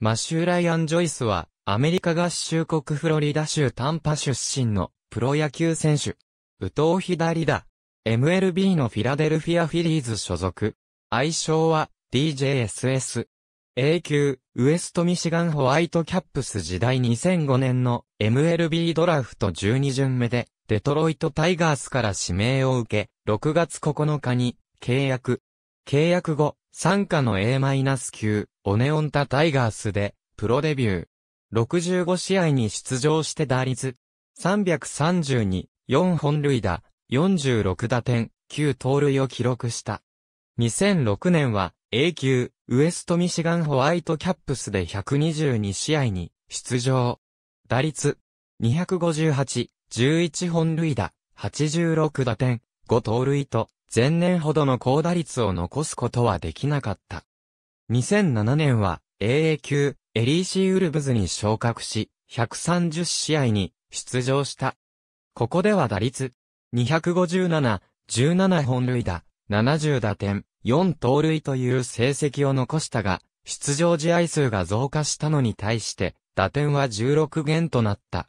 マシュー・ライアン・ジョイスは、アメリカ合衆国フロリダ州タンパ出身のプロ野球選手。右投左打。MLB のフィラデルフィア・フィリーズ所属。愛称は DJSS。A 級、ウエストミシガンホワイトキャップス時代2005年の MLB ドラフト12巡目で、デトロイトタイガースから指名を受け、6月9日に、契約。契約後、参加の A-9、オネオンタタイガースで、プロデビュー。65試合に出場して打率。332、4本塁打、46打点、9盗塁を記録した。2006年は、A 級、ウエストミシガンホワイトキャップスで122試合に、出場。打率、258、11本塁打、86打点、5盗塁と、前年ほどの高打率を残すことはできなかった。2007年は AA 級エリーシーウルブズに昇格し、130試合に出場した。ここでは打率257、17本塁打、70打点、4盗塁という成績を残したが、出場試合数が増加したのに対して、打点は16減となった。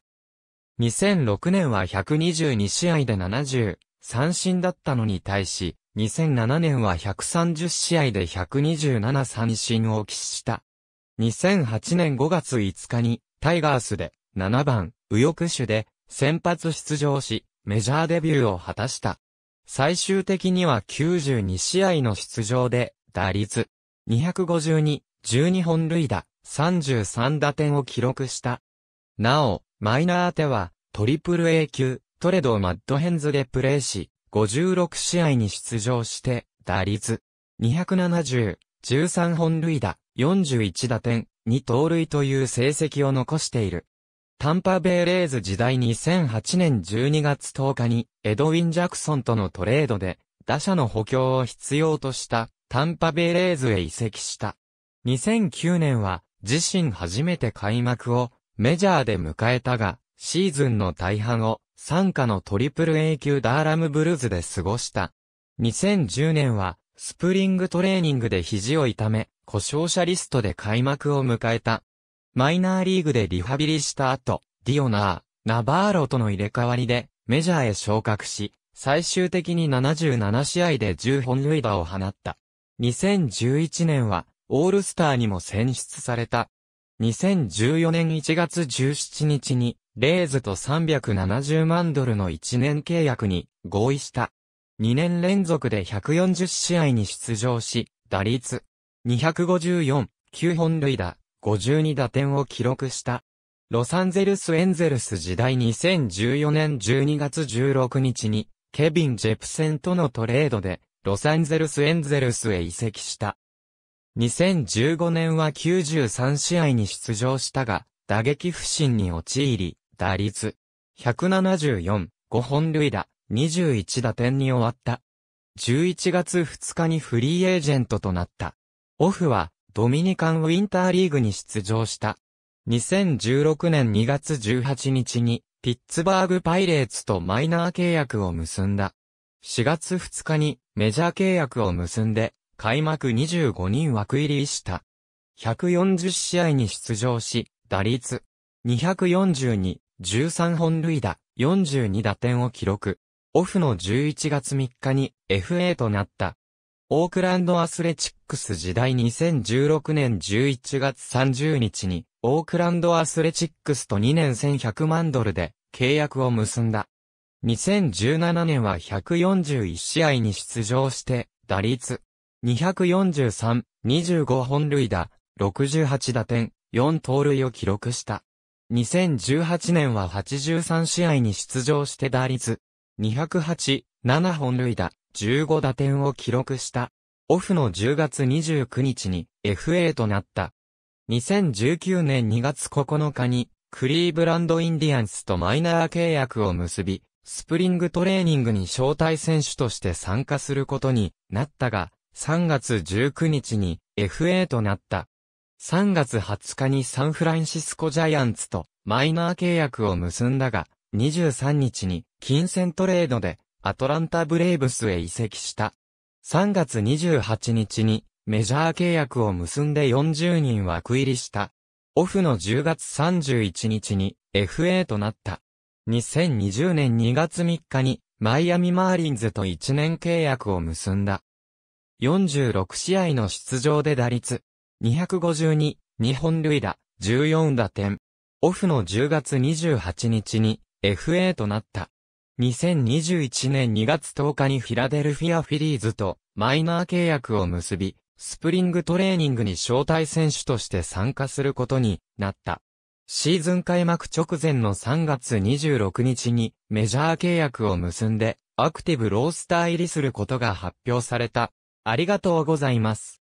2006年は122試合で70、三振だったのに対し、2007年は130試合で127三振を喫した。2008年5月5日に、タイガースで、7番、右翼手で、先発出場し、メジャーデビューを果たした。最終的には92試合の出場で、打率、252、12本塁打、33打点を記録した。なお、マイナー手は、トリプル A 級、トレドをマッドヘンズでプレーし、56試合に出場して、打率270、13本塁打、41打点、2盗塁という成績を残している。タンパベイレーズ時代2008年12月10日にエドウィン・ジャクソンとのトレードで打者の補強を必要としたタンパベイレーズへ移籍した。2009年は自身初めて開幕をメジャーで迎えたがシーズンの大半を、参加のトリプル A 級ダーラムブルーズで過ごした。2010年は、スプリングトレーニングで肘を痛め、故障者リストで開幕を迎えた。マイナーリーグでリハビリした後、ディオナー、ナバーロとの入れ替わりで、メジャーへ昇格し、最終的に77試合で10本塁打を放った。2011年は、オールスターにも選出された。2014年1月17日に、レーズと370万ドルの1年契約に合意した。2年連続で140試合に出場し、打率254、9本塁打、52打点を記録した。ロサンゼルスエンゼルス時代2014年12月16日に、ケビン・ジェプセンとのトレードで、ロサンゼルスエンゼルスへ移籍した。2015年は93試合に出場したが、打撃不振に陥り、打率、174、5本塁打、21打点に終わった。11月2日にフリーエージェントとなった。オフは、ドミニカンウィンターリーグに出場した。2016年2月18日に、ピッツバーグパイレーツとマイナー契約を結んだ。4月2日にメジャー契約を結んで、開幕25人枠入りした。140試合に出場し、打率242、13本塁打、42打点を記録。オフの11月3日に FA となった。オークランドアスレチックス時代2016年11月30日に、オークランドアスレチックスと2年1100万ドルで契約を結んだ。2017年は141試合に出場して、打率243、25本塁打、68打点、4盗塁を記録した。2018年は83試合に出場して打率208、7本塁打、15打点を記録した。オフの10月29日に FA となった。2019年2月9日にクリーブランドインディアンスとマイナー契約を結び、スプリングトレーニングに招待選手として参加することになったが、3月19日に FA となった。3月20日にサンフランシスコジャイアンツとマイナー契約を結んだが、23日に金銭トレードでアトランタブレーブスへ移籍した。3月28日にメジャー契約を結んで40人枠入りした。オフの10月31日に FA となった。2020年2月3日にマイアミマーリンズと1年契約を結んだ。46試合の出場で打率252、日本塁打、14打点。オフの10月28日に FA となった。2021年2月10日にフィラデルフィアフィリーズとマイナー契約を結び、スプリングトレーニングに招待選手として参加することになった。シーズン開幕直前の3月26日にメジャー契約を結んでアクティブロースター入りすることが発表された。ありがとうございます。